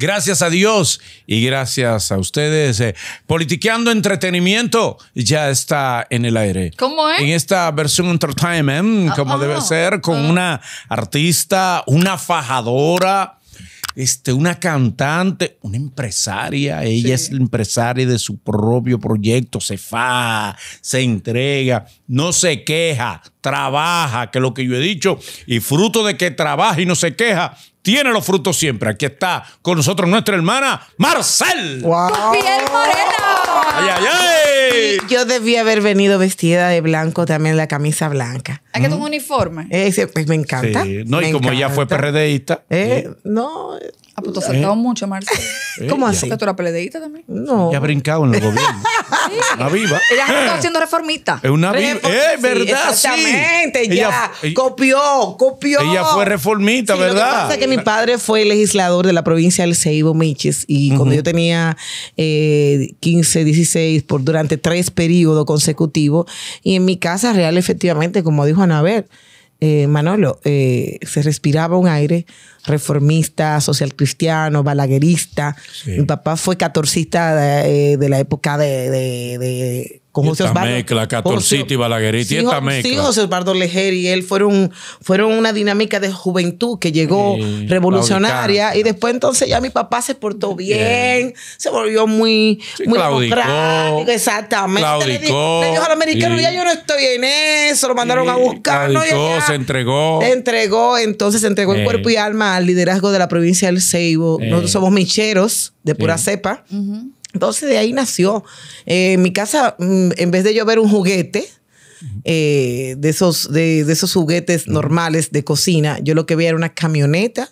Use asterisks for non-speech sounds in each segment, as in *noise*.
Gracias a Dios y gracias a ustedes. Eh, Politiqueando Entretenimiento ya está en el aire. ¿Cómo es? En esta versión entertainment, ah, como ah, debe ah. ser, con una artista, una fajadora este, una cantante, una empresaria. Ella es la empresaria de su propio proyecto, se fa, se entrega, no se queja, trabaja, que es lo que yo he dicho, y fruto de que trabaja y no se queja, tiene los frutos siempre. Aquí está con nosotros nuestra hermana Marcel. Wow. morena. Yo debía haber venido vestida de blanco también, la camisa blanca. ¿A ah, qué un uniforme? Ese, pues, me encanta. No, y como ella fue PRDista. Eh, no, Ah, pues eh. mucho, Marcia? *laughs* ¿Cómo eh. así? ¿Que tú eras peleadita también. No. Ya brincado en el gobierno. Una *laughs* viva. Ella ha estado siendo reformista. Es una viva. Es verdad, sí. Exactamente, ya. copió, copió. Ella fue reformista, ¿verdad? Lo que pasa es que mi padre fue legislador de la provincia del Ceibo, Miches. Y cuando yo tenía 15, eh, 16, por, durante tres periodos consecutivos. Y en mi casa real, efectivamente, como dijo Anabel, eh, Manolo, eh, se respiraba un aire reformista, social cristiano, balaguerista. Mi papá fue catorcista de, eh, la época de José Osvaldo. y Lejer y él fueron, fueron una dinámica de juventud que llegó revolucionaria. Y después entonces ya mi papá se portó bien, se volvió muy, muy Exactamente. le, dijo al americano, ya yo no estoy en eso, lo mandaron a buscar. se entregó. entregó, entonces se entregó en eh. cuerpo y alma al liderazgo de la provincia del Ceibo. Eh. Nosotros somos micheros de pura eh. cepa. Entonces de ahí nació. Eh, en mi casa, mm, en vez de yo ver un juguete, eh, de, esos, de, esos juguetes normales de cocina, yo lo que veía era una camioneta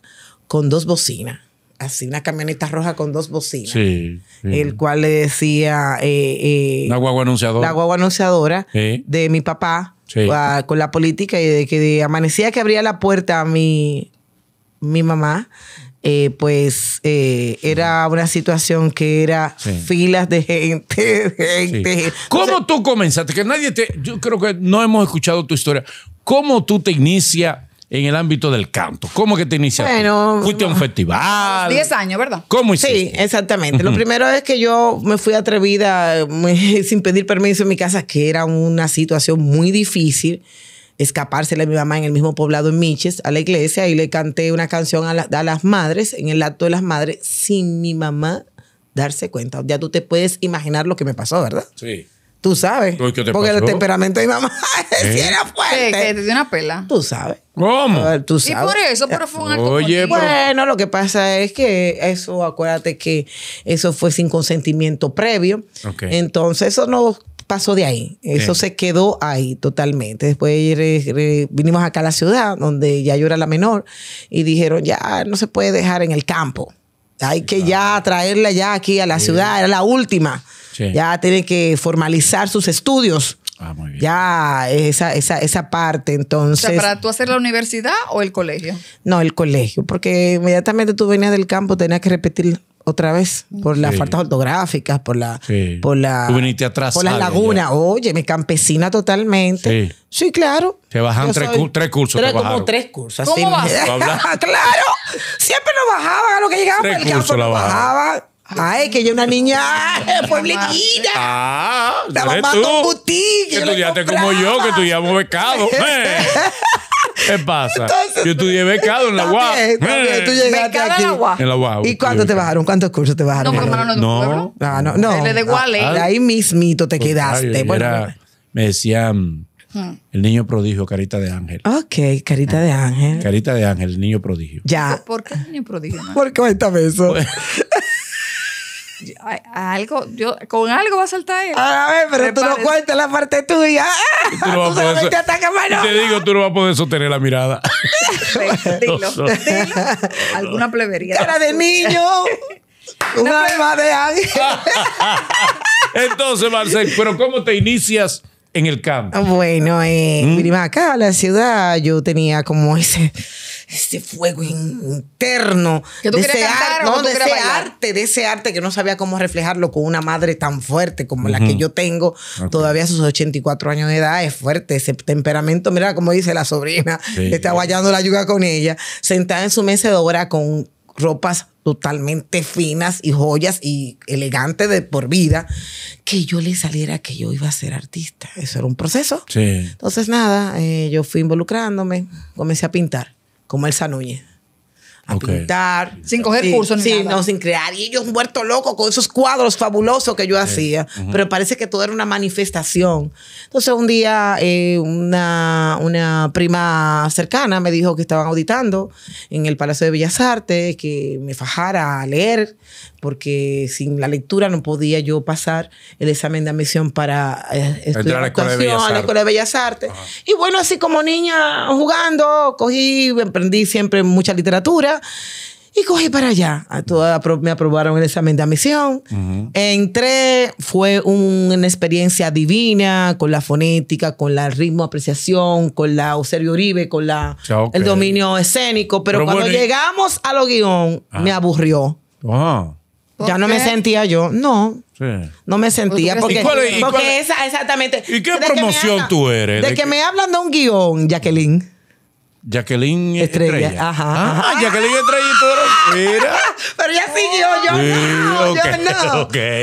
con dos bocinas. Así, una camioneta roja con dos bocinas. El cual le decía. Eh, la guagua anunciadora. La guagua anunciadora de mi papá ah, con la política y de que amanecía que abría la puerta a mi mamá eh, pues eh, era una situación que era filas de gente, ¿Cómo tú comenzaste? Que nadie te, yo creo que no hemos escuchado tu historia. ¿Cómo tú te inicias en el ámbito del canto? ¿Cómo que te iniciaste? Bueno, fuiste a un festival. 10 años, ¿verdad? ¿Cómo hiciste? Sí, exactamente. Lo primero es que yo me fui atrevida *laughs* sin pedir permiso en mi casa, que era una situación muy difícil escapársele a mi mamá en el mismo poblado en Miches, a la iglesia, y le canté una canción a, las madres, en el acto de las madres, sin mi mamá darse cuenta. Ya tú te puedes imaginar lo que me pasó, ¿verdad? Sí. Tú sabes. porque el temperamento de mi mamá *laughs* es era ¿Eh? fuerte. te dio una pela. Tú sabes. ¿Cómo? tú Y por eso, pero fue un Bueno, lo que pasa es que eso, acuérdate que eso fue sin consentimiento previo. Entonces, eso no pasó de ahí. Eso se quedó ahí totalmente. Después vinimos acá a la ciudad, donde ya yo era la menor, y dijeron, ya no se puede dejar en el campo. Hay que ya traerla ya aquí a la ciudad, era la última. Ya tiene que formalizar sus estudios. Ah, ya, esa, esa, esa parte, entonces. O sea, ¿para tú hacer la universidad o el colegio? No, el colegio, porque inmediatamente tú venías del campo, tenías que repetir otra vez por las faltas ortográficas, por la, por la, por las lagunas. Oye, me campesina totalmente. Sí, sí claro. Te bajan tres, cursos. te como tres cursos. ¿Cómo vas? *laughs* *laughs* claro. Siempre lo bajaban a lo que llegaba tres el campo. lo bajaban. Ay, que yo una niña *laughs* pueblequita. Ah, estaba tú. un boutique. Que estudiaste como yo, que estudiamos becado. ¿eh? ¿Qué pasa? yo estudié becado en la UAU. tú llegaste aquí. En la UAU. ¿Y cuánto te bajaron? ¿Cuántos cursos te bajaron? No, hermano, no. No, ah, no, no. Ah, de ahí mismito te pues, quedaste. me decían hmm. el niño prodigio, Carita de Ángel. Ok, Carita hmm. de Ángel. Carita de Ángel, el niño prodigio. Ya. ¿Por qué el niño prodigio? ¿Por qué cuéntame eso? Pues, algo, yo, con algo va a saltar. Ah, a ver, pero tú no cuentas la parte tuya. Tú, no ah, atacas a te, digo, tú no vas a poder sostener la mirada. *laughs* dilo, dilo. Alguna plebería. Era de niño. ¡Una alma de ángel. *laughs* Entonces, Marcel, pero ¿cómo te inicias? En el campo. Ah, bueno, eh, ¿Mm? acá en la ciudad yo tenía como ese, este ese fuego interno, de, ese, arte, de ese arte que no sabía cómo reflejarlo con una madre tan fuerte como la que yo tengo, todavía a sus 84 años de edad, es fuerte ese temperamento, mira como dice la sobrina, está guayando la yuga con ella, sentada en su mecedora con ropas totalmente finas y joyas y elegantes de por vida, que yo le saliera que yo iba a ser artista. Eso era un proceso. Entonces, nada, eh, yo fui involucrándome, comencé a pintar como Elsa Núñez. A pintar. Sin coger cursos ni nada. no, sin crear. Y ellos muerto loco con esos cuadros fabulosos que yo hacía. Pero parece que todo era una manifestación. Entonces, un día, eh, una, una prima cercana me dijo que estaban auditando en el Palacio de Bellas Artes, que me fajara a leer porque sin la lectura no podía yo pasar el examen de admisión para eh, estudiar la actuación a la Escuela de Bellas Artes. Y bueno, así como niña jugando, cogí, emprendí siempre mucha literatura. Y cogí para allá. A me aprobaron el examen de admisión. Entré, fue una experiencia divina con la fonética, con la ritmo apreciación, con la Eusebio Uribe, con la, el dominio escénico. Pero, cuando llegamos a lo guión, me aburrió. Ya no me sentía yo, no. Sí. No me sentía pues, porque, porque es? esa, exactamente. ¿Y qué promoción tú eres? De, que, me hablan de un guión, Jacqueline. Jacqueline Estrella. Ah, ajá, Jacqueline Estrella y tú eres, Mira. Pero ya siguió, yo no, yo no.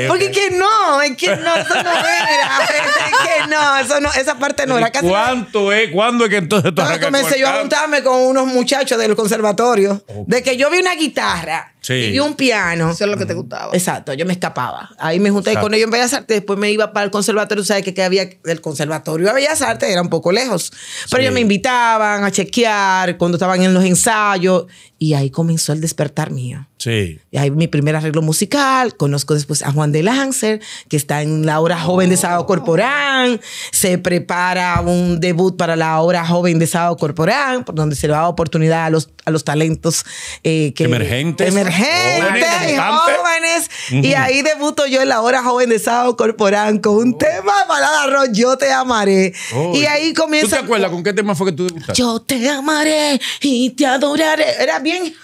Porque que no, es que no, eso no era. Es que no, eso no, esa parte no era. Casi ¿Cuánto es? ¿Cuándo es que entonces tú no, comencé yo a juntarme con unos muchachos del conservatorio. De que yo vi una guitarra y un piano. Eso es lo que te gustaba. Exacto, yo me escapaba. Ahí me junté con ellos en Bellas Artes. Después me iba para el conservatorio. ¿Sabes que, había del conservatorio a Bellas Artes? Era un poco lejos. Pero ellos me invitaban a chequear cuando estaban en los ensayos. Y ahí comenzó el despertar mío. Sí. Y ahí mi primer arreglo musical, conozco después a Juan de Lancer, que está en la obra joven de Sábado Corporán, se prepara un debut para la obra joven de Sábado Corporán, por donde se le da oportunidad a los a los talentos eh, que, emergentes, emergentes jóvenes, Y ahí debuto yo en la hora joven de Sábado Corporán con un oh. tema de balada Yo te amaré. Y ahí comienza. ¿Tú te acuerdas con qué tema fue que tú debutaste? Yo te amaré y te adoraré. Era bien,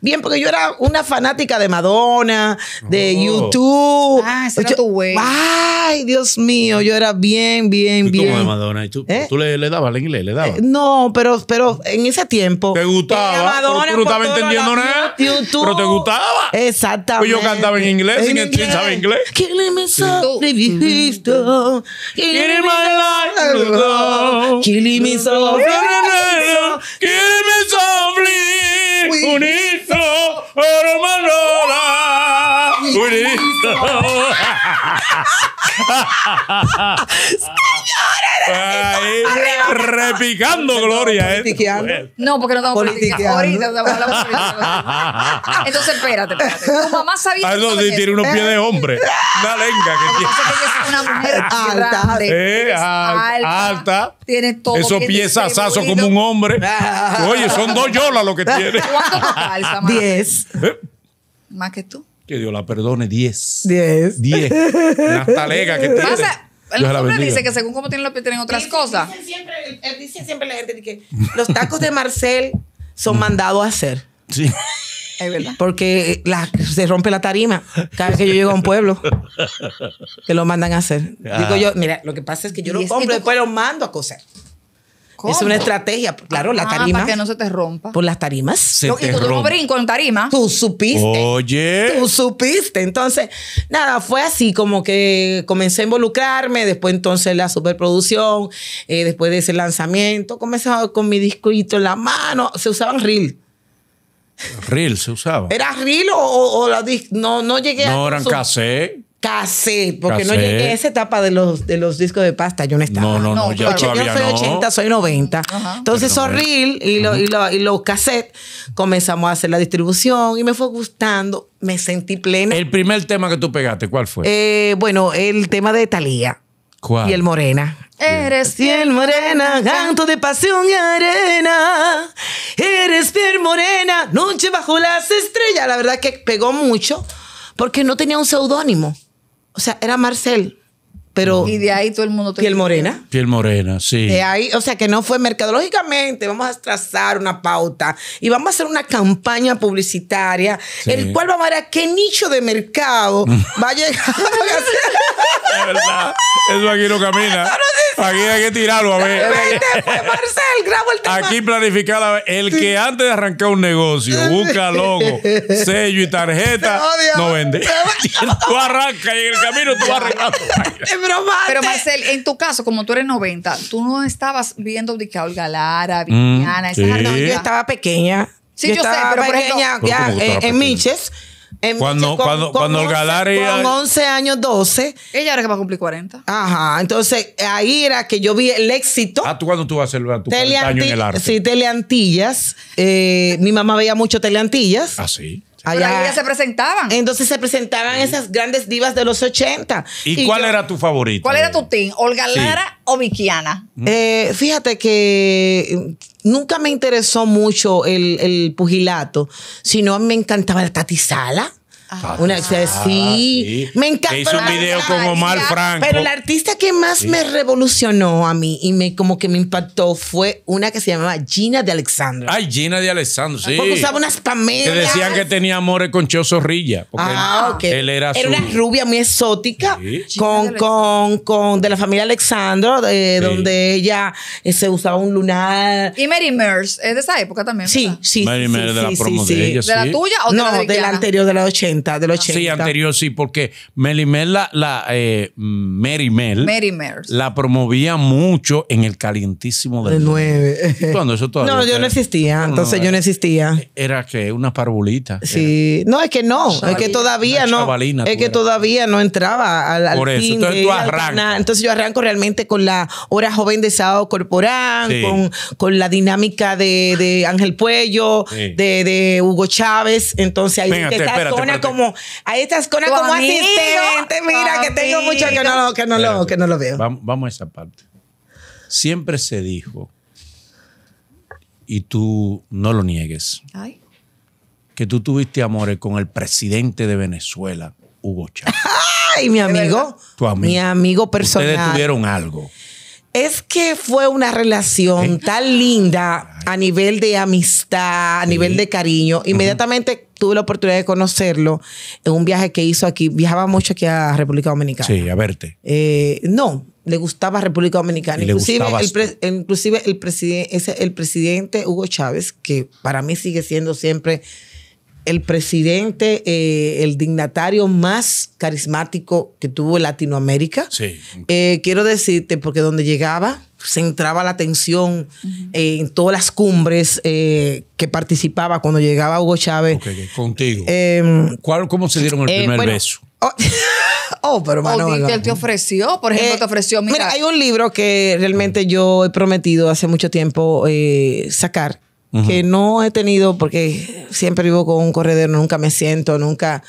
bien, porque yo era una fanática de Madonna, de oh. YouTube. Ah, ese era tu güey. Ay, Dios mío, yo era bien, bien, bien. de Madonna, ¿y tú, ¿Eh? le, le dabas, inglés, le dabas. Eh, no, pero, pero en ese tiempo. ¿Te gustaba? gustaba. Pero no estabas entendiendo nada. YouTube. Pero te gustaba. Exactamente. Pues yo cantaba en inglés, sin entender, ¿sabes inglés? Killing me softly, visto. Killing my life, Killing me softly, Killing me softly, unito, hermano ¡Señores! Repicando, Gloria. eh. No, porque no estamos politiqueando. Ahorita estamos hablando Entonces, espérate, espérate. Tu mamá sabía ah, que. tiene unos pies de hombre. Una lenga que tiene. Una mujer *laughs* alta. Eh, alta. alta. Tiene todo. Esos pies asazos como un hombre. Oye, son dos yolas lo que *laughs* tiene. ¿Cuánto Diez. ¿Eh? Más que tú. Que Dios la perdone, 10. 10. 10. Una talega que tiene. Pasa, el los dice que según cómo tienen los pies tienen otras cosas. Dicen siempre, dice siempre la gente que los tacos de Marcel son mandados a hacer. Sí. Es verdad. Porque la, se rompe la tarima cada vez que yo llego a un pueblo. Que lo mandan a hacer. Digo ah. yo, mira, lo que pasa es que yo lo compro y después lo mando a coser. Es una estrategia, claro, la tarimas ah, tarima. para que no se te rompa. Por pues las tarimas. y tú, no brinco en tarima. Tú supiste. Oye. Tú supiste. Entonces, nada, fue así como que comencé a involucrarme. Después, entonces, la superproducción. Eh, después de ese lanzamiento, comencé con mi discurito en la mano. Se usaban reel. Reel se usaba. ¿Era reel o, no, no llegué a. No, eran cassette cassette, porque no llegué a esa etapa de los, de los discos de pasta, yo no estaba. No, no, no, yo, soy 80, soy 90. Entonces, Sorril y, y, y, los cassettes comenzamos a hacer la distribución y me fue gustando, me sentí plena. ¿El primer tema que tú pegaste, cuál fue? Eh, bueno, el tema de Talía. ¿Cuál? Y el Morena. Eres fiel morena, canto de pasión y arena. Eres fiel morena, noche bajo las estrellas. La verdad que pegó mucho porque no tenía un seudónimo. O sea, era Marcel. Pero y de ahí todo el mundo te piel morena. Piel morena, sí. De ahí, o sea que no fue mercadológicamente, vamos a trazar una pauta y vamos a hacer una campaña publicitaria, el cual va a ver a qué nicho de mercado mm. va a llegar. *laughs* es verdad, eso aquí no camina. Aquí hay que tirarlo a ver. Pues, Marcel, grabo el tema. Aquí planificada, el que antes de arrancar un negocio busca logo, sello y tarjeta, no vende. *laughs* tú arrancas y en el camino tú vas arrancando. Pero Marcel, en tu caso, como tú eres 90, tú no estabas viendo de Olga Lara, Viviana, mm, esas yo estaba pequeña. Sí, yo, estaba sé, pero pequeña, ya, eh, en, Miches. cuando, Miches, cuando, con cuando 11, años, 12. Ella era que va a cumplir 40. Ajá. Entonces, ahí era que yo vi el éxito. Ah, ¿tú cuando tú vas a celebrar tu en el arte? Sí, Teleantillas. Eh, mi mamá veía mucho Teleantillas. Ah, sí. Allá ah, ahí ya se presentaban. Entonces se presentaban esas grandes divas de los 80. ¿Y, cuál era tu favorito? ¿Cuál era tu team? ¿Olga Lara o Vikiana? Mm. Eh, fíjate que nunca me interesó mucho el, el pugilato, sino me encantaba la Sala una, ah, sí. Me encanta. Hizo un video con Omar Franco. Pero el artista que más me revolucionó a mí y me como que me impactó fue una que se llamaba Gina de Alexandro. Ay, Gina de Alexandra sí. Porque usaba unas pamelas Que decían que tenía amores con Cheo ah, él, él era, era una rubia muy exótica con, con, con, de la familia Alexandro, de, donde ella eh, se usaba un lunar. Y Mary Mers, es eh, de esa época también. Sí, sí. Mary de la de ella. ¿De la tuya o de no, de la anterior, de la 80 de los 80. Sí, anterior sí, porque Melimel, la, la eh, Mary Mel, la promovía mucho en el calientísimo del 9. Cuando eso todavía. No, yo no existía, entonces yo no eh, existía. Era que una parbulita. Sí, no, es que no, es que todavía no. Es que todavía no entraba al, Por eso, entonces tú arrancas. Entonces yo arranco realmente con la hora joven de Sábado Corporal, con, la dinámica de, de Ángel Puello, de, Hugo Chávez, entonces ahí te te, espérate, como, ahí estás como asistente. Mira, que tengo mucho que no, lo, que veo. Vamos a esa parte. Siempre se dijo, y tú no lo niegues, que tú tuviste amores con el presidente de Venezuela, Hugo Chávez. *laughs* Ay, mi amigo. Mi amigo personal. Ustedes tuvieron algo. Es que fue una relación ¿Eh? tan linda a nivel de amistad, a nivel de cariño. Inmediatamente tuve la oportunidad de conocerlo en un viaje que hizo aquí. Viajaba mucho aquí a República Dominicana. Sí, a verte. Eh, no, le gustaba República Dominicana. inclusive, el inclusive el, ese, presidente Hugo Chávez, que para mí sigue siendo siempre el presidente, eh, el dignatario más carismático que tuvo Latinoamérica. Sí. Eh, quiero decirte, porque donde llegaba, centraba la atención eh, en todas las cumbres eh, que participaba cuando llegaba Hugo Chávez. contigo. Em, ¿Cómo se dieron el eh, primer beso? Oh, *laughs* oh pero bueno. él te ofreció, por ejemplo, te ofreció. Mira. hay un libro que realmente yo he prometido hace mucho tiempo sacar, que no he tenido porque siempre vivo con un corredor, nunca me siento, nunca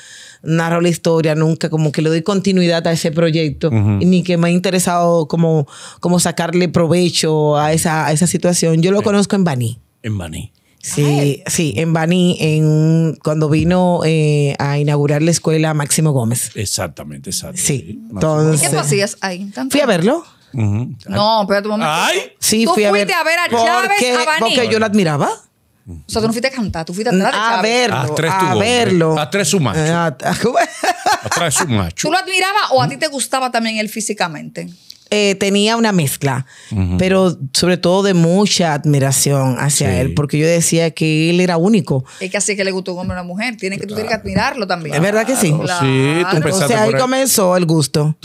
narro la historia, nunca como que le doy continuidad a ese proyecto, ni que me ha interesado como, como sacarle provecho a esa, esa situación. Yo lo conozco en Bani, En Bani, Sí, ah, sí, en Bani, en, cuando vino eh, a inaugurar la escuela Máximo Gómez. Exactamente, exacto. Sí. Entonces, ¿Qué pasías ahí? Fui a verlo. No, pero tu ¡Ay! Sí, ¿Tú fui a ver. a ver a Chávez porque, Porque yo la admiraba. O sea, tú no fuiste a cantar, tú fuiste a mm, a, a verlo. A, tres a verlo. A tres su macho. Eh, a, *laughs* a tres su macho. ¿Tú lo admirabas o a ti mm. te gustaba también él físicamente? Eh, tenía una mezcla, pero sobre todo de mucha admiración hacia él, porque yo decía que él era único. Es que así que le gustó un a una mujer, tiene que, que admirarlo también. Es verdad que sí. Sí, tú O sea, ahí comenzó el gusto.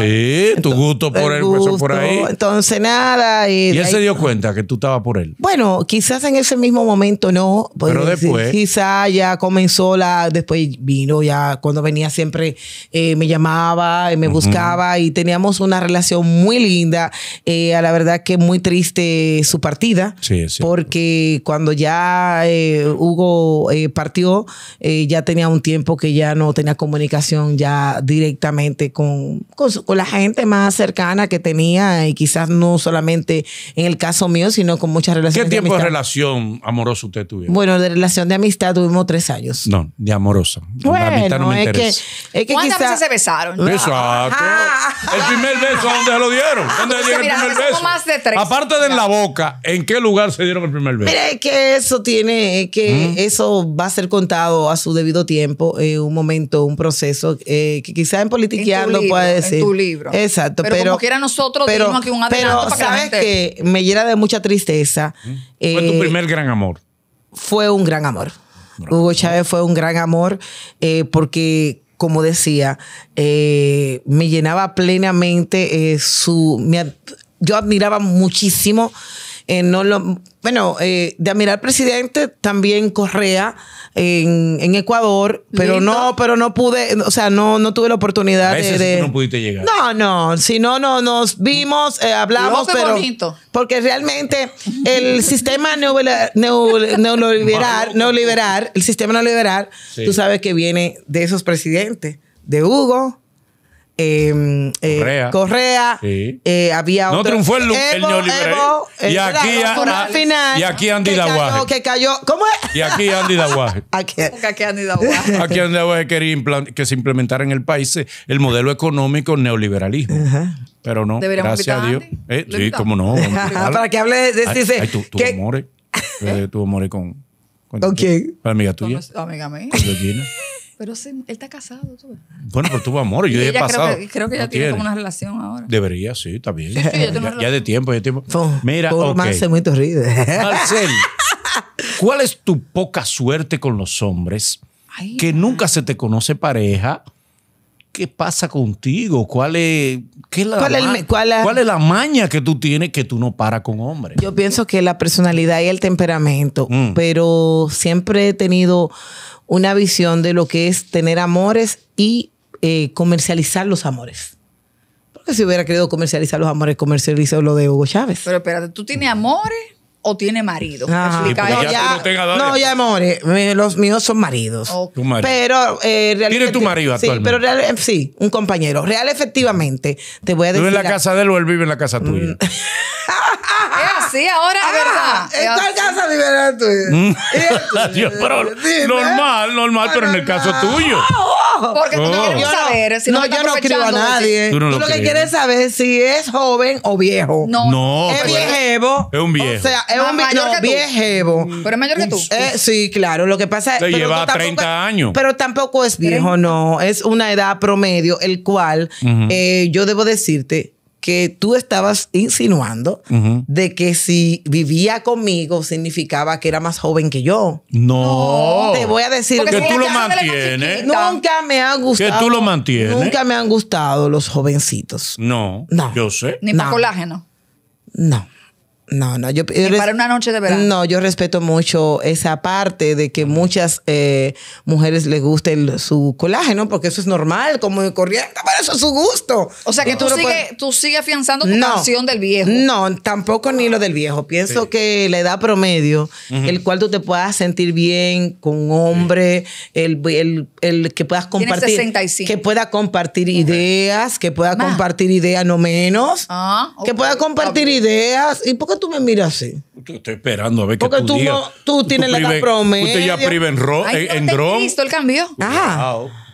Eh, tu gusto por él empezó por ahí. Entonces, nada. Y, él se dio cuenta que tú estabas por él. Bueno, quizás en ese mismo momento no. Pues, pero después. Quizás ya comenzó la, después vino ya, cuando venía siempre eh, me llamaba, y me buscaba y teníamos una relación muy linda. Eh, a la verdad que muy triste su partida. Porque cuando ya eh, Hugo eh, partió, ya tenía un tiempo que ya no tenía comunicación ya directamente con, la gente más cercana que tenía y quizás no solamente en el caso mío, sino con muchas relaciones. ¿Qué tiempo de, relación amorosa usted tuvo? Bueno, de relación de amistad tuvimos tres años. No, de amorosa. Bueno, es Que, ¿Cuántas veces se Besaron. El primer beso dónde se lo dieron. Ah, ¿Dónde ¿Dónde pues dieron el primer pues, beso? Aparte de en la boca, ¿en qué lugar se dieron el primer beso? Mire, que eso tiene, que ¿Mm? eso va a ser contado a su debido tiempo, eh, un momento, un proceso, eh, que quizás en politiquearlo puede decir. En tu libro. Exacto. Pero, pero como quiera nosotros tenemos aquí un Pero sabes que me llena de mucha tristeza. ¿Mm? Eh, fue tu primer gran amor. Fue un gran amor. Hugo Chávez fue un gran amor porque como decía, eh, me llenaba plenamente eh, su... yo admiraba muchísimo eh, no lo, bueno, eh, de admirar presidente también Correa en, en Ecuador, pero no, pero no pude, o sea, no, no tuve la oportunidad de, no No, si no, no nos vimos, eh, hablamos, pero porque realmente el sistema *laughs* neoliberal, el sistema neoliberal, tú sabes que viene de esos presidentes, de Hugo, Em, eh, Correa. Correa sí. eh, había no triunfó el, neoliberalismo. ¿eh? Eh, y, y, aquí Andy Daguaje. Que cayó, ¿Cómo es? Y aquí Andy Daguaje. *laughs* aquí, aquí Andy Daguaje. aquí Andy Daguaje quería que se implementara en el país eh, el modelo económico neoliberalismo. Pero no, gracias a Dios. sí, cómo no. *laughs* Para que hable de, ay, ¿Tú ay, tu, tu tu amore con... ¿Con, ¿Con quién? La amiga tuya. Con amiga mía. Pero él está casado, tú Bueno, pero tuvo amor, yo *laughs* ya he pasado. Creo que, ya tiene, como una relación ahora. Debería, sí, está bien. ya, de tiempo, ya de tiempo. No, Mira, okay. Marcel, muy torrido. *laughs* Marcel, ¿cuál es tu poca suerte con los hombres? que nunca se te conoce pareja. ¿Qué pasa contigo? ¿Cuál es, qué la, ¿Cuál, es la maña que tú tienes que tú no paras con hombres? Yo pienso que la personalidad y el temperamento, mm. pero siempre he tenido una visión de lo que es tener amores y eh, comercializar los amores. Porque si hubiera querido comercializar los amores, comercializó lo de Hugo Chávez. Pero espérate, ¿tú tienes amores o tienes marido. Ah. no, ya, no, amores. Los míos son maridos. Pero eh, tu marido actualmente? Sí, pero sí, un compañero. Real efectivamente. Te voy a decir. ¿Vive en la casa de él o él vive en la casa tuya? Mm. *laughs* Sí, ahora. Ah, ¿En cuál casa vivirá tuyo? pero normal, normal, pero en el caso tuyo. Porque tú no oh. quieres saber. Si no, yo no creo a nadie. Tú, lo, que quieres saber es si es joven o viejo. No. Es pues, viejevo. Es un viejo. O sea, es un viejevo. Pero es mayor que tú. Eh, sí, claro. Lo que pasa es. que lleva 30 años. Pero tampoco es viejo, no. Es una edad promedio, el cual eh, yo debo decirte que tú estabas insinuando de que si vivía conmigo significaba que era más joven que yo. No. te voy a decir que tú lo mantienes. Nunca me ha gustado. Que tú lo mantienes. Nunca me han gustado los jovencitos. No. Yo sé. Ni para no. colágeno. No. No, no, yo... para una noche de verano. No, yo respeto mucho esa parte de que muchas eh, mujeres les guste el, su colágeno, porque eso es normal, como corriente, para eso es su gusto. O sea, que tú, sigues tú sigues afianzando tu pasión del viejo. No, tampoco ni lo del viejo. Pienso que la edad promedio, el cual tú te puedas sentir bien con un hombre, el, el, que puedas compartir... Que pueda compartir ideas, que pueda compartir ideas no menos, ah, que pueda compartir ideas. ¿Y poco tú me miras así? estoy esperando a ver qué tú, porque tú, tú tienes la edad promedio. Usted ya priva en, ro, Ay, en, visto en dron. Cristo,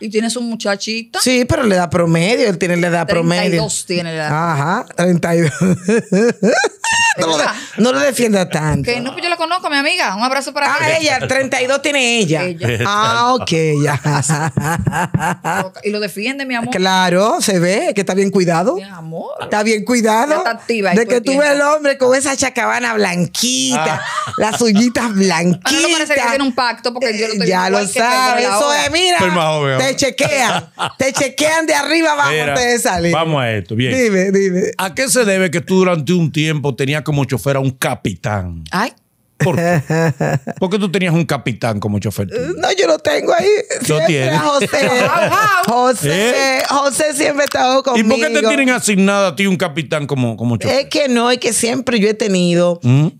y tienes un muchachito. Sí, pero le da promedio. Él tiene le da 32 promedio. 32 tiene la edad. Ajá, 32. *laughs* no, no lo defienda tanto. Que no, pues yo la conozco, mi amiga. Un abrazo para Ah, ella, 32 tiene ella. ella. Ah, ok, ya. y lo defiende, mi amor. Claro, se ve que está bien cuidado. Mi amor. Está bien cuidado. está activa. De que pues, tú ves el hombre con esa chacabana blanquita, ah. las uñitas blanquitas. Ah, no parece que tiene un pacto porque yo lo tengo Ya lo sabes. Eso es, mira. Estoy más joven. Te chequean. te chequean de arriba abajo te antes de salir. Vamos a esto, bien. Dime, dime. ¿A qué se debe que tú durante un tiempo tenías como chofer a un capitán? Ay. ¿Por qué? *laughs* ¿Por qué tú tenías un capitán como chofer? No, yo lo tengo ahí. Lo Siempre tienes. José. *laughs* José, ¿Eh? José siempre ha estado conmigo. ¿Y por qué te tienen asignado a ti un capitán como, como chofer? Es que no, es que siempre yo he tenido ¿Mm? eh,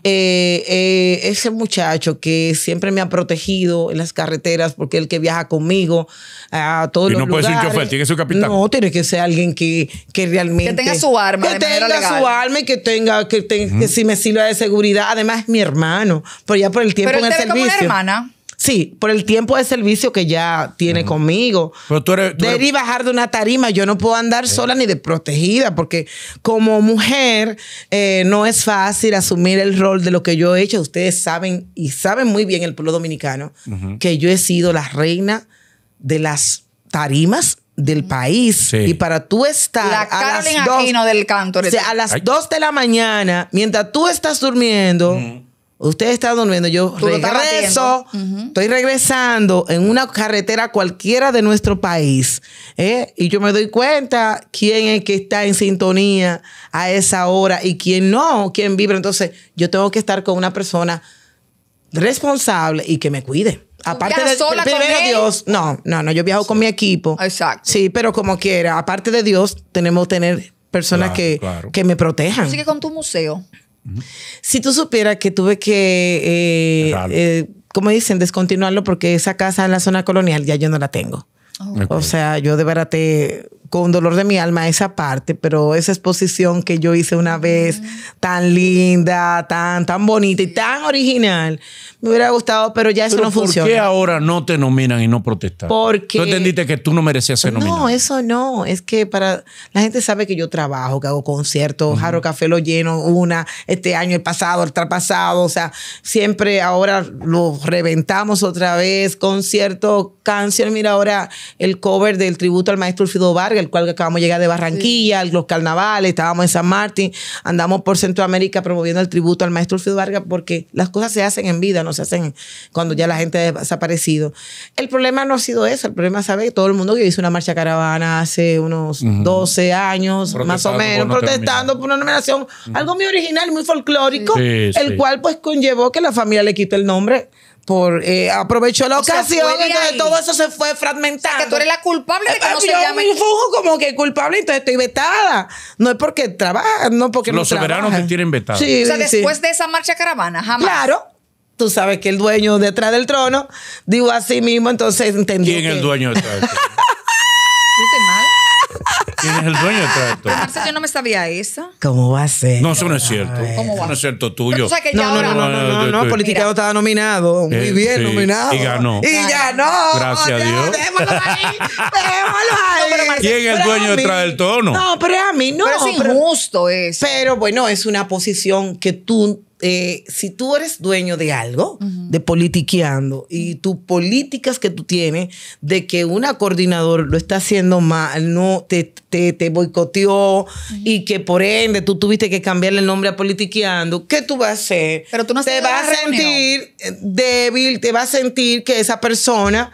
eh, ese muchacho que siempre me ha protegido en las carreteras porque es el que viaja conmigo a todos Y los no puede ser un chofer, tiene que ser un capitán. No, tiene que ser alguien que, que realmente... Que tenga su arma Que tenga su arma y que tenga, que, tenga- que si me sirva de seguridad. Además, es mi hermano hermano, pero ya por el tiempo en el servicio. hermana. Sí, por el tiempo de servicio que ya tiene conmigo. Pero tú eres, De bajar de una tarima, yo no puedo andar sola ni de protegida, porque como mujer eh, no es fácil asumir el rol de lo que yo he hecho. Ustedes saben y saben muy bien el pueblo dominicano que yo he sido la reina de las tarimas del país y para tú estar a las dos, del a las 2 de la mañana mientras tú estás durmiendo Usted está durmiendo, yo regreso, estoy regresando en una carretera cualquiera de nuestro país, ¿eh? y yo me doy cuenta quién es que está en sintonía a esa hora y quién no, quién vibra. Entonces, yo tengo que estar con una persona responsable y que me cuide. Aparte de Dios, no, no, no, yo viajo con mi equipo. Exacto. Sí, pero como quiera, aparte de Dios, tenemos que tener personas que, que me protejan. Así que con tu museo. Si tú supieras que tuve que, eh, eh, como dicen, descontinuarlo porque esa casa en la zona colonial ya yo no la tengo. O sea, yo de verdad con dolor de mi alma esa parte, pero esa exposición que yo hice una vez, mm. tan linda, tan, tan bonita y tan original, me hubiera gustado, pero ya eso no funciona. ¿Por qué ahora no te nominan y no protestas? Porque... ¿Tú entendiste que tú no merecías ser nominado? No, eso no. Es que para... La gente sabe que yo trabajo, que hago conciertos, uh Jaro Café lo lleno una, este año, el pasado, el traspasado, o sea, siempre ahora lo reventamos otra vez, concierto, canción, mira ahora el cover del tributo al maestro Ulfido Vargas el cual acabamos de llegar de Barranquilla, los carnavales, estábamos en San Martín, andamos por Centroamérica promoviendo el tributo al maestro Fidel Vargas, porque las cosas se hacen en vida, no se hacen cuando ya la gente ha desaparecido. El problema no ha sido eso, el problema, ¿sabe? Todo el mundo que hizo una marcha caravana hace unos 12 años, más o menos, protestando por una nominación, algo muy original, muy folclórico, el cual pues conllevó que la familia le quite el nombre por eh, aprovechó la ocasión, entonces todo eso se fue fragmentando. que tú eres la culpable de que eh, no eh, yo se llame. como que culpable, entonces estoy vetada. No es porque trabaja, no porque Los soberanos tienen vetada. Sí, o sea, después de esa marcha caravana, jamás. Claro. Tú sabes que el dueño detrás del trono dijo así mismo, entonces entendí. ¿Quién es el dueño detrás del trono? *laughs* ¿Quién es el dueño del todo Marcia, yo no me sabía eso. ¿Cómo va a ser? No, eso no es cierto. ¿Cómo va? No es cierto tuyo. No, no, no, no, no, no, no, Politicado estaba nominado. Muy eh, bien, nominado. Y ganó. Y ganó. Gracias a Dios. Démoslo ahí. Démoslo ahí. ¿Quién *laughs* es el dueño detrás del tono? No, pero a mí no. Pero es injusto eso. Pero bueno, es una posición que tú eh, si tú eres dueño de algo, de politiqueando, y tus políticas que tú tienes, de que una coordinador lo está haciendo mal, no te, te, boicoteó y que por ende tú tuviste que cambiarle el nombre a politiqueando, ¿qué tú vas a hacer? Pero tú no te vas a sentir eh, débil, te vas a sentir que esa persona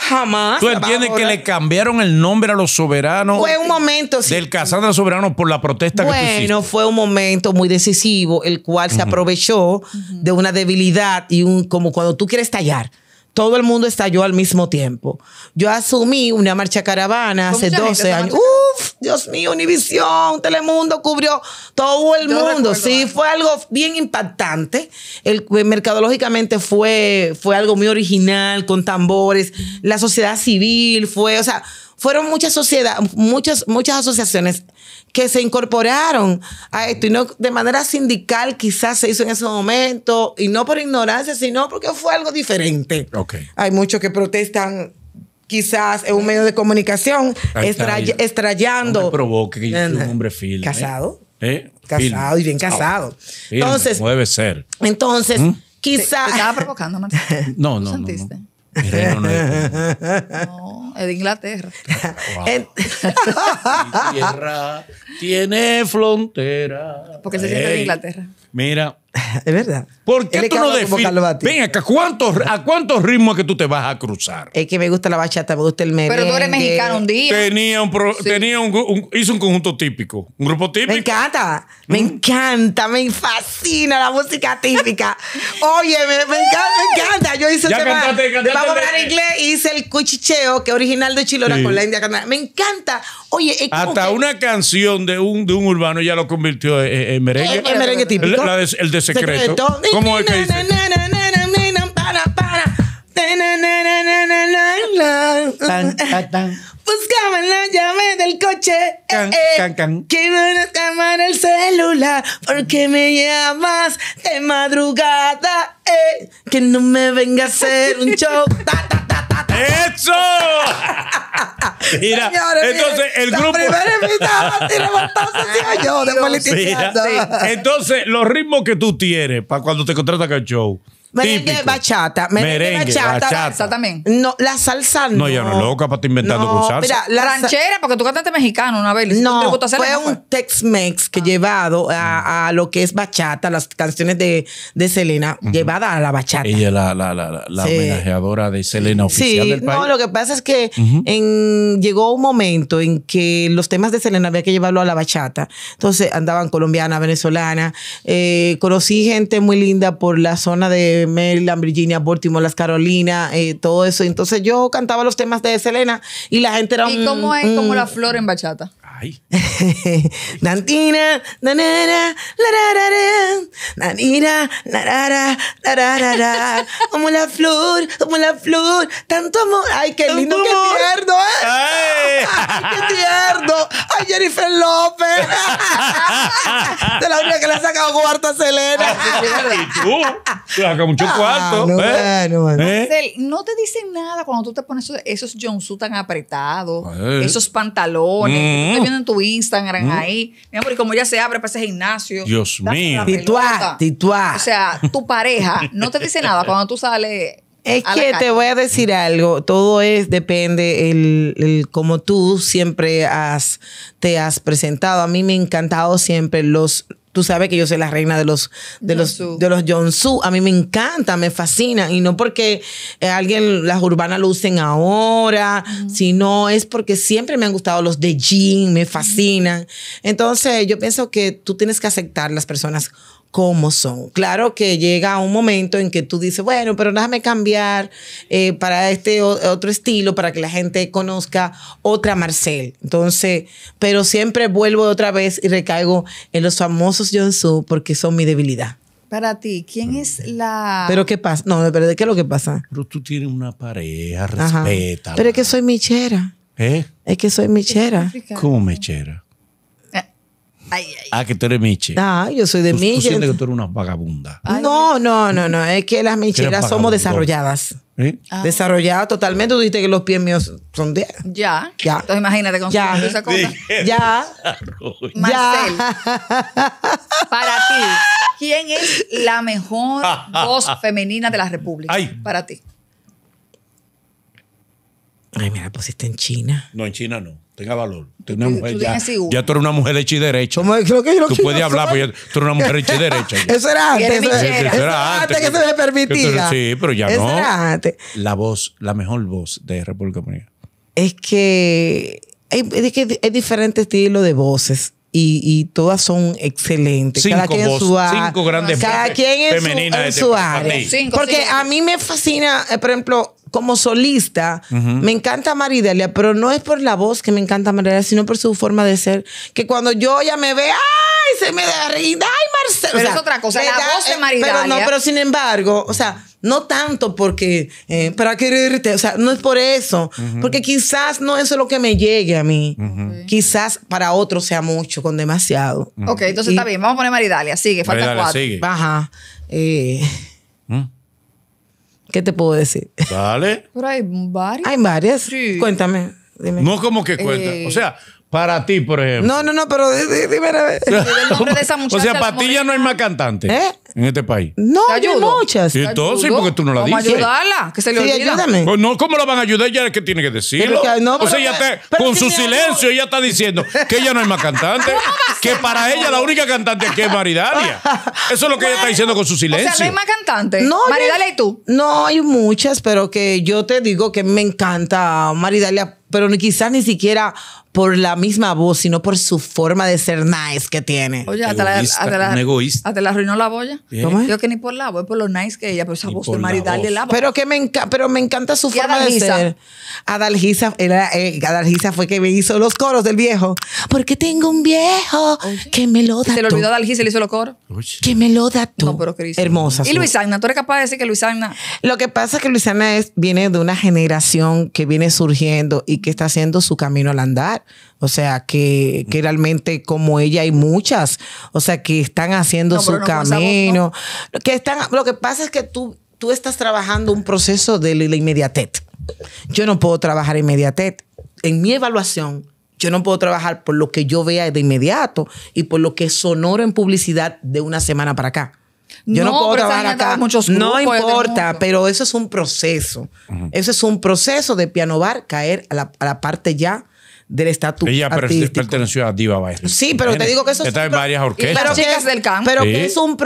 Jamás. ¿Tú entiendes que le cambiaron el nombre a los soberanos? Fue un momento. Sí. Del Casandra Soberano por la protesta que tú Bueno, fue un momento muy decisivo, el cual se aprovechó de una debilidad y un como cuando tú quieres tallar todo el mundo estalló al mismo tiempo. Yo asumí una marcha caravana hace 12 años. Uf, Dios mío, Univisión, Telemundo cubrió todo el mundo. sí, fue algo bien impactante. El, eh, mercadológicamente fue, fue algo muy original, con tambores, la sociedad civil fue, o sea, fueron muchas sociedades, muchas, muchas asociaciones que se incorporaron a esto y no de manera sindical quizás se hizo en ese momento y no por ignorancia, sino porque fue algo diferente. Okay. Hay muchos que protestan quizás en un medio de comunicación estrellando. No provoque que un hombre fiel. ¿eh? Casado. ¿Eh? Casado y bien casado. entonces, ser. Entonces, ¿Mm? quizás. estaba provocando, Marcelo. no, no. No, es de Inglaterra. *laughs* tierra tiene frontera. Porque se siente de Inglaterra. Mira, *laughs* Es verdad. ¿Por qué tú no defines? Ven acá, ¿a cuántos ritmos que tú te vas a cruzar? Es que me gusta la bachata, me gusta el merengue. Pero tú eres mexicano un día. Tenía un, tenía un, hizo un conjunto típico, un grupo típico. Me encanta, me encanta, me fascina la música típica. *laughs* Oye, me, encanta, me encanta. Yo hice el tema, hablar inglés, hice el cuchicheo que original de Chilora con la India Me encanta. Oye, hasta una canción de un de un urbano ya lo convirtió en, merengue. el merengue típico. el de secreto. ¿Cómo es que Buscaban la llave del coche. Can, eh, eh can, can. Quiero el celular porque me llamas de madrugada. Eh, que no me venga a hacer un show. *laughs* Ta, ta, ta, ¡Eso! *laughs* Mira, Señores, entonces el grupo. a yo *laughs* de Entonces, los ritmos que tú tienes para cuando te contratas con el show Merengue bachata. bachata. también. No, la salsa no. No, ya no loca para estar inventando con salsa. Mira, la ranchera, porque tú cantaste mexicano una vez. No, fue un Tex-Mex que llevado a, a, lo que es bachata, las canciones de, de Selena, llevada a la bachata. Ella la, la, la, la homenajeadora de Selena oficial del país. No, lo que pasa es que en, llegó un momento en que los temas de Selena había que llevarlo a la bachata. Entonces andaban colombiana, venezolana. Eh, conocí gente muy linda por la zona de Maryland, Virginia, Baltimore, las Carolinas, eh, todo eso. Entonces yo cantaba los temas de Selena y la gente era ¿Y cómo es como mm, la flor en bachata? Ay. *laughs* Nantina, la, la, la, larara, como la flor, como la flor, tanto amor. Ay, qué lindo, qué tierno. ¿eh? Ay. qué tierno. Ay, Jennifer López. *laughs* de la única que le ha sacado cuarto a Selena. Ah, y tú, le saca mucho ah, cuarto. no, ¿eh? ¿Eh? no, te dicen nada cuando tú te pones esos, esos jeans tan apretados, esos pantalones. Mm en tu Instagram ahí. Mi amor, y como ya se abre para ese gimnasio. Dios mío. Tituá, tituá. O sea, tu pareja no te dice nada cuando tú sales. Es que te voy a decir algo, todo es, depende, el, el como tú siempre has, te has presentado. A mí me ha encantado siempre los Tú sabes que yo soy la reina de los de los de los Jonsu. A mí me encanta, me fascina y no porque eh, alguien las urbanas lo usen ahora, sino es porque siempre me han gustado los de jean, me fascinan. Entonces, yo pienso que tú tienes que aceptar las personas cómo son. Claro que llega un momento en que tú dices, bueno, pero déjame cambiar eh, para este otro estilo, para que la gente conozca otra Marcel. Entonces, pero siempre vuelvo otra vez y recaigo en los famosos John Su porque son mi debilidad. Para ti, ¿quién es la...? ¿Pero qué pasa? No, pero ¿de qué es lo que pasa? Pero tú tienes una pareja, respeta. Pero es que soy michera. ¿Eh? Es que soy michera. ¿Cómo michera? Ah, que tú eres Miche. Ah, yo soy de Miche. Tú sientes que tú eres una vagabunda. no, no, no, no. Es que las micheras somos desarrolladas. Ah. Desarrolladas totalmente. Tú dijiste que los pies míos son de. Ya. Ya. Entonces imagínate con ya. esa cosa. *laughs* Ya. Marcel, para ti, ¿quién es la mejor *laughs* voz femenina de la República? Para ti. Ay, mira, pusiste en China. No, en China no tenga valor. mujer, ya, uh. ya, tú eres una mujer hecha y derecha. tú puedes hablar, pero tú eres una mujer hecha y derecha. *laughs* eso era antes. Eso, era, antes que, se me permitía. sí, pero ya eso no. Era antes. La voz, la mejor voz de República Dominicana. Es que es que es diferentes estilo de voces. Y, todas son excelentes. Cinco cada quien en su cinco Cada quien en su, este área. Porque a mí me fascina, eh, por ejemplo, como solista, me encanta Maridelia, pero no es por la voz que me encanta Maridelia, sino por su forma de ser. Que cuando yo ya me ve, ¡ay! Se me rida, ¡ay, Marcelo! es otra cosa, la voz de eh, Maridelia. Pero no, pero sin embargo, o sea no tanto porque, eh, para quererte, o sea, no es por eso, porque quizás no eso es lo que me llegue a mí. Quizás para otro sea mucho, con demasiado. Ok, entonces está bien, vamos a poner Maridalia, sigue, falta cuatro. Sigue. Ajá. Eh, ¿Mm? ¿Qué te puedo decir? Dale. Pero hay varias. Hay varias. Sí. Cuéntame. No como que cuenta. Eh, o sea, para ti, por ejemplo. No, no, no, pero dime eh, *laughs* Una de O sea, para ti ya no hay más cantante ¿Eh? en este país. No, hay muchas. Y entonces, porque tú no la dices. ayudarla, que se le diga. ayúdame. Pues no, ¿cómo la van a ayudar? Ya es que tiene que decirlo. o sea, ella está, con su silencio, ella está diciendo que ella no hay más cantante. que para ella la única cantante es Maridalia. *laughs* Eso es lo que ella está diciendo con su silencio. O sea, no hay más cantante. Maridalia y tú. No, hay muchas, pero que yo te digo que me encanta Maridalia pero quizás ni siquiera por la misma voz, sino por su forma de ser nice que tiene. Oye, hasta, la, egoísta. hasta la arruinó la boya. Yo que ni por la voz, por lo nice que ella, pero esa voz de de la voz. Pero, que me, pero me encanta su forma de ser. Adalgisa, era, eh, Adalgisa fue que me hizo los coros del viejo. Porque tengo un viejo que me lo da Se le olvidó Adalgisa y le hizo los coros. Que me lo da tú. No, Cristo. Hermosa. Y Agna, ¿tú eres capaz de decir que Agna. Lo que pasa es que Luisana es, viene de una generación que viene surgiendo y que está haciendo su camino al andar. O sea, que, realmente como ella hay muchas, o sea, que están haciendo su camino. que están, lo que pasa es que tú, tú estás trabajando un proceso de la inmediatez. Yo no puedo trabajar inmediatez. En mi evaluación, yo no puedo trabajar por lo que yo vea de inmediato y por lo que sonoro en publicidad de una semana para acá no, puedo acá. no importa, pero eso es un proceso. Eso es un proceso de piano bar caer a la, parte ya del estatus Ella perteneció a Diva Baez. Sí, pero te digo que eso está en varias orquestas. Pero chicas Pero que es un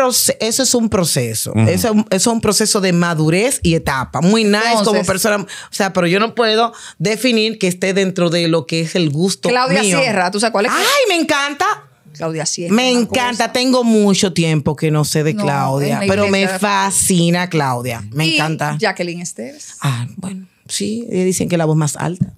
eso es un proceso. eso, es un, proceso de madurez y etapa. Muy nice como persona. O sea, pero yo no puedo definir que esté dentro de lo que es el gusto Claudia Sierra, ¿tú sabes cuál es? ¡Ay, me encanta! Claudia Sierra. Me encanta, tengo mucho tiempo que no sé de Claudia, pero me fascina Claudia, me encanta. Jacqueline Esteves. Ah, bueno, sí, dicen que la voz más alta.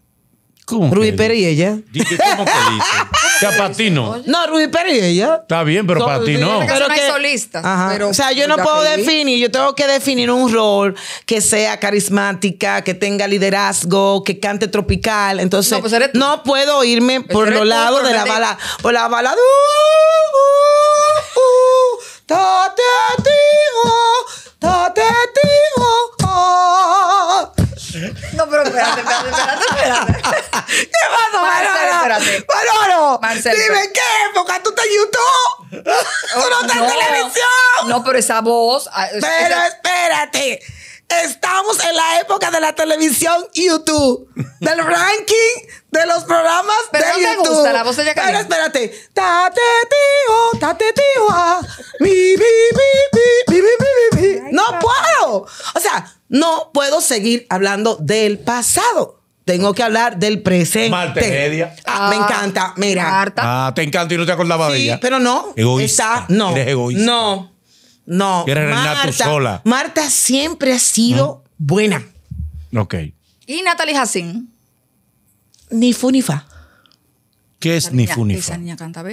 ¿Cómo Rubí Pérez y ella. ¿Cómo que dice? sea, No, Rubí Pérez y ella. Está bien, pero para ti no. Pero no que- solistas. Ajá. o sea, yo no puedo definir, yo tengo que definir un rol que sea carismática, que tenga liderazgo, que cante tropical. Entonces, no, pues puedo irme pues por los lados de la bala, por la bala. ¡Uh, uh, uh! ¡Tate a ti! Oh, tate, espérate, espérate, espérate, espérate. *laughs* ¿Qué pasa, Manolo? Espérate. Manolo, dime qué época tú estás en YouTube. Oh, tú no estás en televisión. No, pero esa voz. Ah, pero espérate. Estamos en la época de la televisión YouTube, del ranking de los programas pero de no YouTube. gusta la voz de Pero espérate. Tate tío, tate tío, mi, mi, mi, mi, mi, mi, mi, mi. No puedo. O sea, no puedo seguir hablando del pasado. Tengo que hablar del presente. Marta ah, me ah, encanta, mira. Marta. Ah, te encanta y no te acordabas de ella. pero no. Egoísta. no. No. No. Marta, siempre ha sido buena. Ok. ¿Y Natalie Hassin? Ni funifa. ¿Qué es ni funifa? Esa niña canta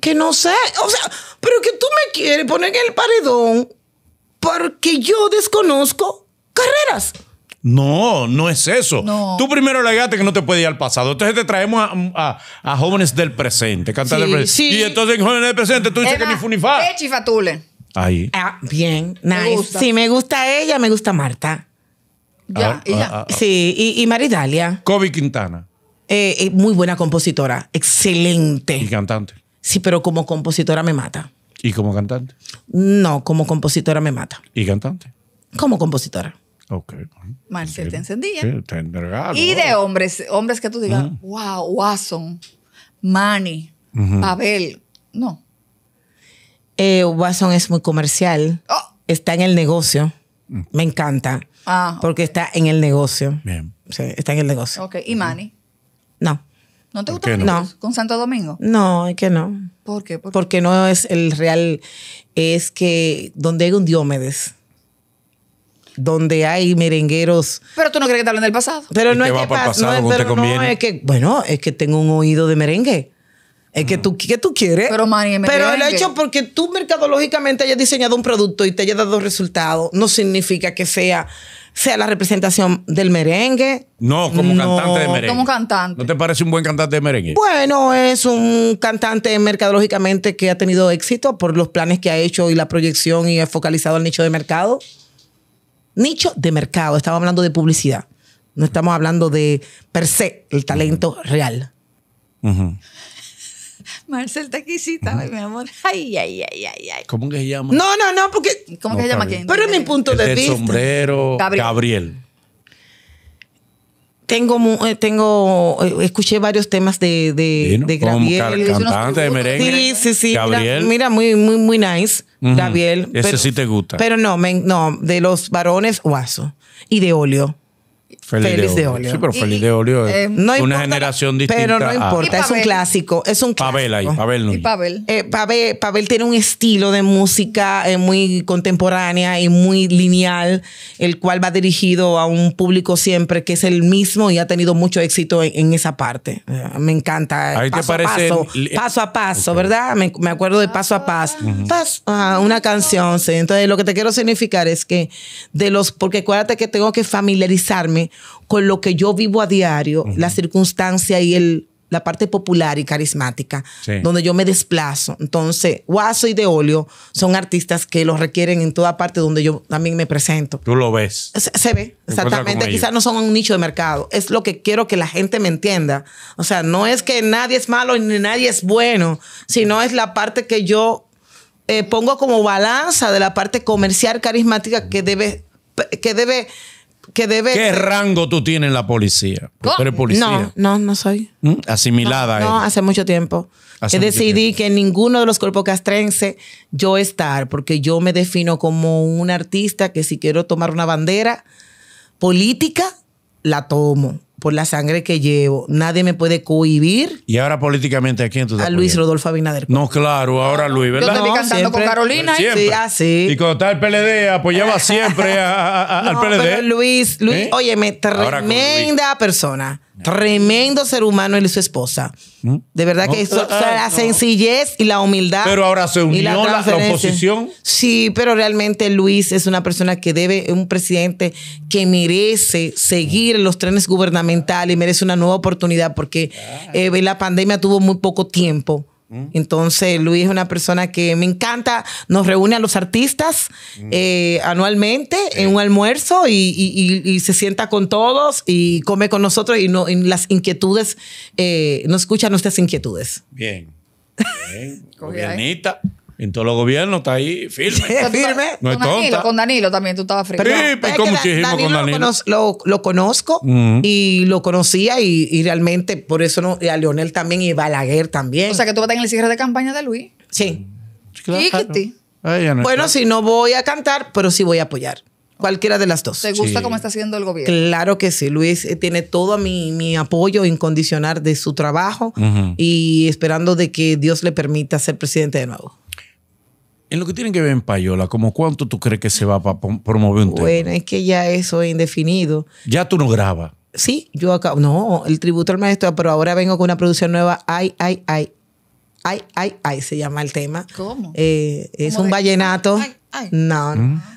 Que no sé. O sea, pero que tú me quieres poner en el paredón porque yo desconozco carreras. No, no es eso. No. Tú primero alegaste que no te puede ir al pasado. Entonces te traemos a, jóvenes del presente, cantar del presente. Sí. Y entonces en jóvenes del presente tú dices que ni funifá. Chifatule. Ahí. Ah, bien, nice. Me gusta. me gusta ella, me gusta Marta. Ya, ah, ya. Ah, ah. sí, y, y Maridalia. Kobe Quintana. Eh, eh, muy buena compositora, excelente. Y cantante. Sí, pero como compositora me mata. ¿Y como cantante? No, como compositora me mata. ¿Y cantante? Como compositora. Okay. te encendía. Y de hombres, hombres que tú digas, mm. wow, Watson, Manny, Abel No. Eh, es muy comercial. Oh. Está en el negocio. Mm. Me encanta. Ah, porque está en el negocio. está en el negocio. Ok. ¿Y Manny? No. ¿No te gusta no? con Santo Domingo? No, es que no. ¿Por qué? Porque no es el real, es que donde hay un Diómedes, donde hay merengueros. Pero tú no crees que te hablen del pasado. Pero no es, que pasado, no, bueno, es que tengo un oído de merengue. Es que ah. tú, que tú quieres. Pero, Pero el hecho porque tú mercadológicamente hayas diseñado un producto y te haya dado resultado, no significa que sea, sea la representación del merengue. No, como cantante de merengue. Como cantante. ¿No te parece un buen cantante de merengue? Bueno, es un cantante mercadológicamente que ha tenido éxito por los planes que ha hecho y la proyección y ha focalizado el nicho de mercado nicho de mercado. Estamos hablando de publicidad. No estamos hablando de per se el talento real. Marcel Taquisita, mi amor. Ay, ay, ay, ay, ay. ¿Cómo que se llama? No, no, no, porque. ¿Cómo que se llama quién? Pero es mi punto de vista. sombrero Gabriel. Tengo, eh, tengo, eh, escuché varios temas de, de, Gabriel. cantante de merengue. Sí, sí, sí. Gabriel. Mira, muy, muy, muy nice. Gabriel. Ese sí te gusta. Pero no, no, de los varones, Guaso. Y de óleo. Feliz, de Olio. Sí, pero Feliz de Olio es eh, una generación distinta. Pero no importa, es un clásico. Es un Pavel ahí, Pavel no. Eh, Pavel. tiene un estilo de música eh, muy contemporánea y muy lineal, el cual va dirigido a un público siempre que es el mismo y ha tenido mucho éxito en, esa parte. me encanta. paso te parece. A paso, a paso, ¿verdad? Me, acuerdo de paso a paso. paso ah, una canción. Sí. Entonces, lo que te quiero significar es que de los. Porque acuérdate que tengo que familiarizarme con lo que yo vivo a diario, la circunstancia y el, la parte popular y carismática, donde yo me desplazo. Entonces, Guaso y De Olio son artistas que los requieren en toda parte donde yo también me presento. Tú lo ves. Se, ve, exactamente. Quizás no son un nicho de mercado. Es lo que quiero que la gente me entienda. O sea, no es que nadie es malo ni nadie es bueno, sino es la parte que yo eh, pongo como balanza de la parte comercial carismática que debe, que debe ¿Qué rango tú tienes en la policía? eres oh, policía. No, no, no soy. ¿Mm? Asimilada. No, hace mucho tiempo. que decidí que en ninguno de los cuerpos castrense yo estar, porque yo me defino como un artista que si quiero tomar una bandera política, la tomo por la sangre que llevo. Nadie me puede cohibir. ¿Y ahora políticamente a quién tú A Luis Rodolfo Abinader. No, claro, ahora Luis, ¿verdad? Yo te cantando siempre. con Carolina. ¿eh? Siempre. Ah, sí, así. Y cuando está el PLD, apoyaba siempre al PLD. Luis, Luis, oye, ¿Eh? tremenda persona Tremendo ser humano él y su esposa. ¿Mm? De verdad que eso, ah, la ah, sencillez y la humildad. Pero ahora se unió la, oposición. Sí, pero realmente Luis es una persona que debe, un presidente que merece seguir los trenes gubernamentales y merece una nueva oportunidad porque eh, la pandemia tuvo muy poco tiempo Mm. Entonces, Luis es una persona que me encanta, nos reúne a los artistas mm. eh, anualmente en un almuerzo y, se sienta con todos y come con nosotros y, no, en las inquietudes, eh, no escucha nuestras inquietudes. Bien. *laughs* Bien en todos los gobiernos está ahí firme. firme. No es con Danilo, con Danilo también tú estabas firme. Sí, pues con muchísimo con Danilo. Lo, conozco y lo conocía y, realmente por eso no, a Leonel también y Balaguer también. O sea que tú vas a tener el cierre de campaña de Luis. Sí. ¿Y Ay, bueno, si no voy a cantar, pero sí voy a apoyar. Cualquiera de las dos. ¿Te gusta cómo está haciendo el gobierno? Claro que sí. Luis eh, tiene todo mi, apoyo incondicional de su trabajo y esperando de que Dios le permita ser presidente de nuevo. En lo que tienen que ver en Payola, ¿como cuánto tú crees que se va para promover un bueno, tema? Bueno, es que ya eso es indefinido. Ya tú no grabas. Sí, yo acá, no, el tributo al maestro, pero ahora vengo con una producción nueva, ay, ay, ay, ay, ay, ay, se llama el tema. ¿Cómo? Eh, es un vallenato. No,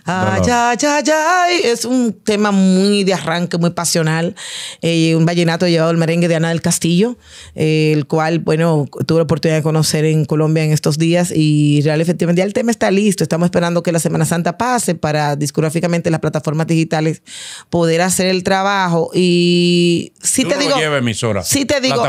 Ay, ay, ay, ay, Es un tema muy de arranque, muy pasional. Eh, un vallenato llevado al merengue de Ana del Castillo, eh, el cual, bueno, tuve la oportunidad de conocer en Colombia en estos días y real efectivamente ya el tema está listo. Estamos esperando que la Semana Santa pase para discográficamente las plataformas digitales poder hacer el trabajo. Y si te digo. si Sí te digo.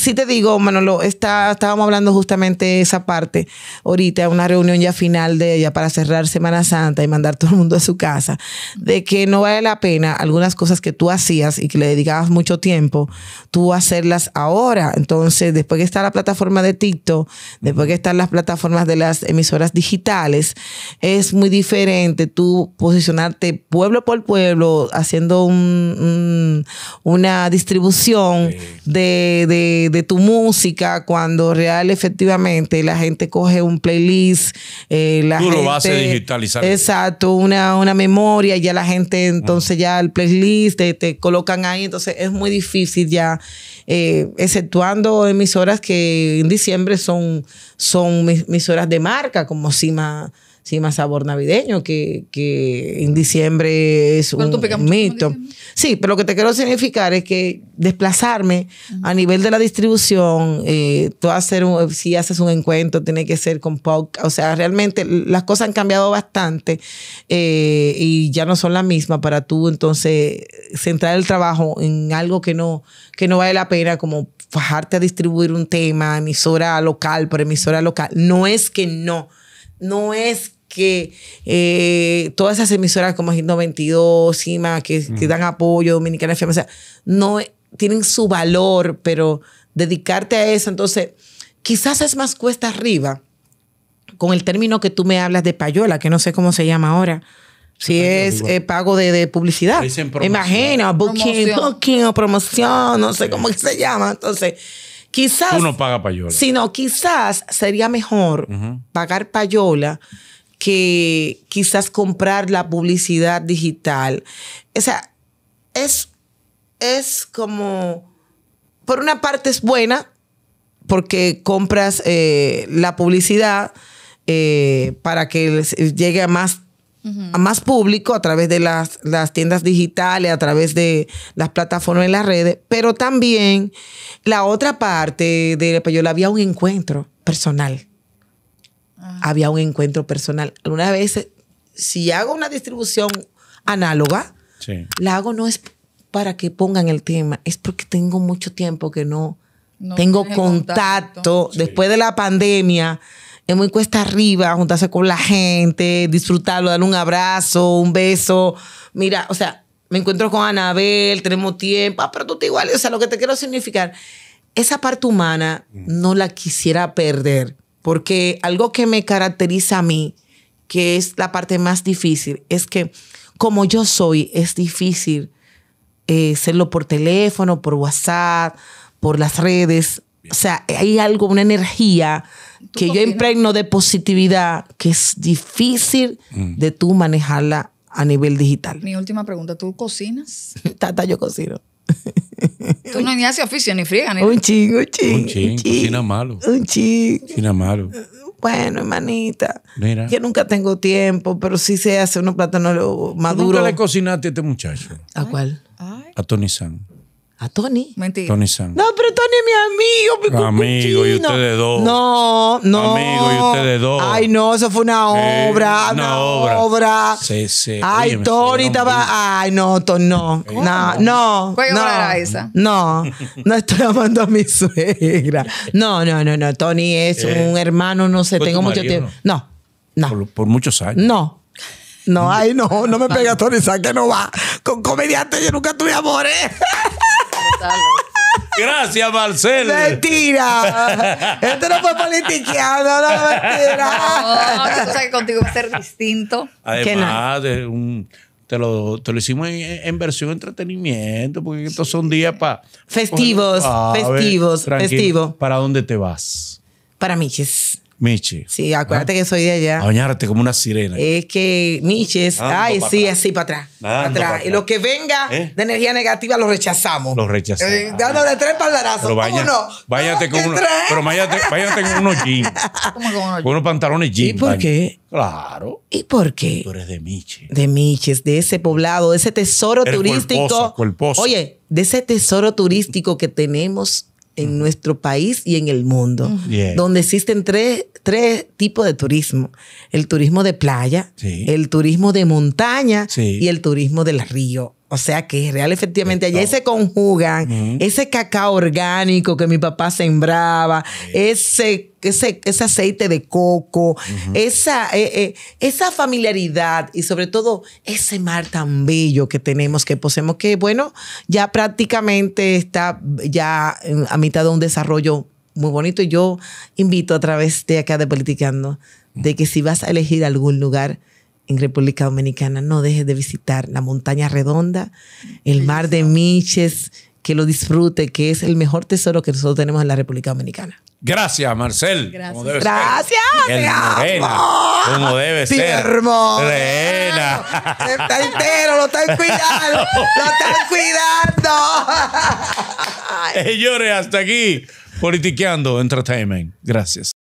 si te digo, Manolo. Está, estábamos hablando justamente esa parte ahorita, una reunión ya final de ya para cerrar Semana Santa y mandar todo el mundo a su casa, de que no vale la pena algunas cosas que tú hacías y que le dedicabas mucho tiempo, tú hacerlas ahora. Entonces, después que está la plataforma de TikTok, después que están las plataformas de las emisoras digitales, es muy diferente tú posicionarte pueblo por pueblo, haciendo una distribución de, tu música, cuando real efectivamente la gente coge un playlist, eh, la base digitalizar. Exacto, una, una memoria, ya la gente entonces ya el playlist te, colocan ahí, entonces es muy difícil ya, eh, exceptuando emisoras que en diciembre son, son de marca, como Cima sí, más sabor navideño, que, en diciembre es un mito. Sí, pero lo que te quiero significar es que desplazarme a nivel de la distribución, eh, tú hacer si haces un encuentro, tiene que ser con POC, o sea, realmente las cosas han cambiado bastante eh, y ya no son las mismas para tú entonces centrar el trabajo en algo que no, que no vale la pena como bajarte a distribuir un tema, emisora local por emisora local. No es que no, no es que eh, todas esas emisoras como Hit 92, CIMA, que, te mm. dan apoyo, Dominicana sea, no eh, tienen su valor, pero dedicarte a eso, entonces, quizás es más cuesta arriba con el término que tú me hablas de payola, que no sé cómo se llama ahora. Si es eh, pago de, publicidad. Imagina, booking, booking o promoción, no sé cómo se llama. Entonces, quizás. Tú no pagas payola. Sino, quizás sería mejor pagar payola que quizás comprar la publicidad digital. O sea, es, es como, por una parte es buena, porque compras eh, la publicidad eh, para que llegue a más, a más público a través de las, tiendas digitales, a través de las plataformas en las redes, pero también la otra parte de pues yo la había un encuentro personal Ah. había un encuentro personal. Algunas veces, si hago una distribución análoga, la hago no es para que pongan el tema, es porque tengo mucho tiempo que no, tengo contacto. Después de la pandemia, es muy cuesta arriba juntarse con la gente, disfrutarlo, darle un abrazo, un beso. Mira, o sea, me encuentro con Anabel, tenemos tiempo, ah, pero tú te igual, o sea, lo que te quiero significar, esa parte humana mm. no la quisiera perder porque algo que me caracteriza a mí, que es la parte más difícil, es que como yo soy, es difícil hacerlo eh, por teléfono, por WhatsApp, por las redes. O sea, hay algo, una energía que yo impregno de positividad que es difícil mm. de tú manejarla a nivel digital. Mi última pregunta, ¿tú cocinas? *laughs* Tata, yo cocino. *laughs* *laughs* Tú no ni haces oficio, ni friega, ni Un chingo, un chingo. Un chingo, cocina malo. Un chingo. Cocina malo. Bueno, hermanita. Mira. Yo nunca tengo tiempo, pero sí se hace unos plátanos maduros. ¿Tú nunca le cocinaste a este muchacho? ¿A cuál? A Tony San. A Tony. Mentira. Tony Sam. No, pero Tony es mi amigo, mi Amigo, y ustedes dos. No, no. Amigo, y ustedes dos. Ay, no, eso fue una obra. una, obra. Sí, sí. Ay, Tony estaba. Ay, no, Tony, no. No, no. ¿Cuál no, era esa? No, no estoy amando a mi suegra. No, no, no, no. Tony es eh, un hermano, no sé, tengo mucho tiempo. No, no. Por, muchos años. No. No, ay, no, no me pegas, Tony Sam, que no va. Con comediante yo nunca tuve amor, ¿eh? *laughs* Gracias, Marcelo. Mentira. Esto no fue politiqueado, no, mentira. No, tú sabes que contigo va a ser distinto. Además, te, lo, te lo hicimos en, versión entretenimiento, porque estos son días para... Festivos, festivos, festivo. ¿Para dónde te vas? Para Miches. Miche, Sí, acuérdate que soy de allá. Ah, bañarte como una sirena. Es que Miche, ay, sí, así para atrás. Para atrás. y lo que venga ¿Eh? de energía negativa lo rechazamos. Lo rechazamos. Eh, dándole tres palarazos. Pero vaya, no? Váyate con uno, pero váyate, con unos jeans. *laughs* con unos, pantalones jeans. ¿Y por qué? Claro. ¿Y por qué? Tú eres de Miche. De Miches, de ese poblado, de ese tesoro turístico. Oye, de ese tesoro turístico que tenemos en nuestro país y en el mundo, donde existen tres, tres, tipos de turismo. El turismo de playa, el turismo de montaña y el turismo del río. O sea que es real, efectivamente. Allá se conjugan ese cacao orgánico que mi papá sembraba, ese, ese, aceite de coco, esa, eh, eh, esa familiaridad y sobre todo ese mar tan bello que tenemos, que poseemos, que bueno, ya prácticamente está ya a mitad de un desarrollo muy bonito. Y yo invito a través de acá de Politicando, de que si vas a elegir algún lugar, en República Dominicana, no dejes de visitar la montaña redonda, el mar de Miches, que lo disfrute, que es el mejor tesoro que nosotros tenemos en la República Dominicana. Gracias, Marcel. Gracias. Como debe Gracias. como debe ser. Hermoso. Está entero, lo están cuidando. lo están cuidando. *laughs* Señores, hasta aquí. Politiqueando Entertainment. Gracias.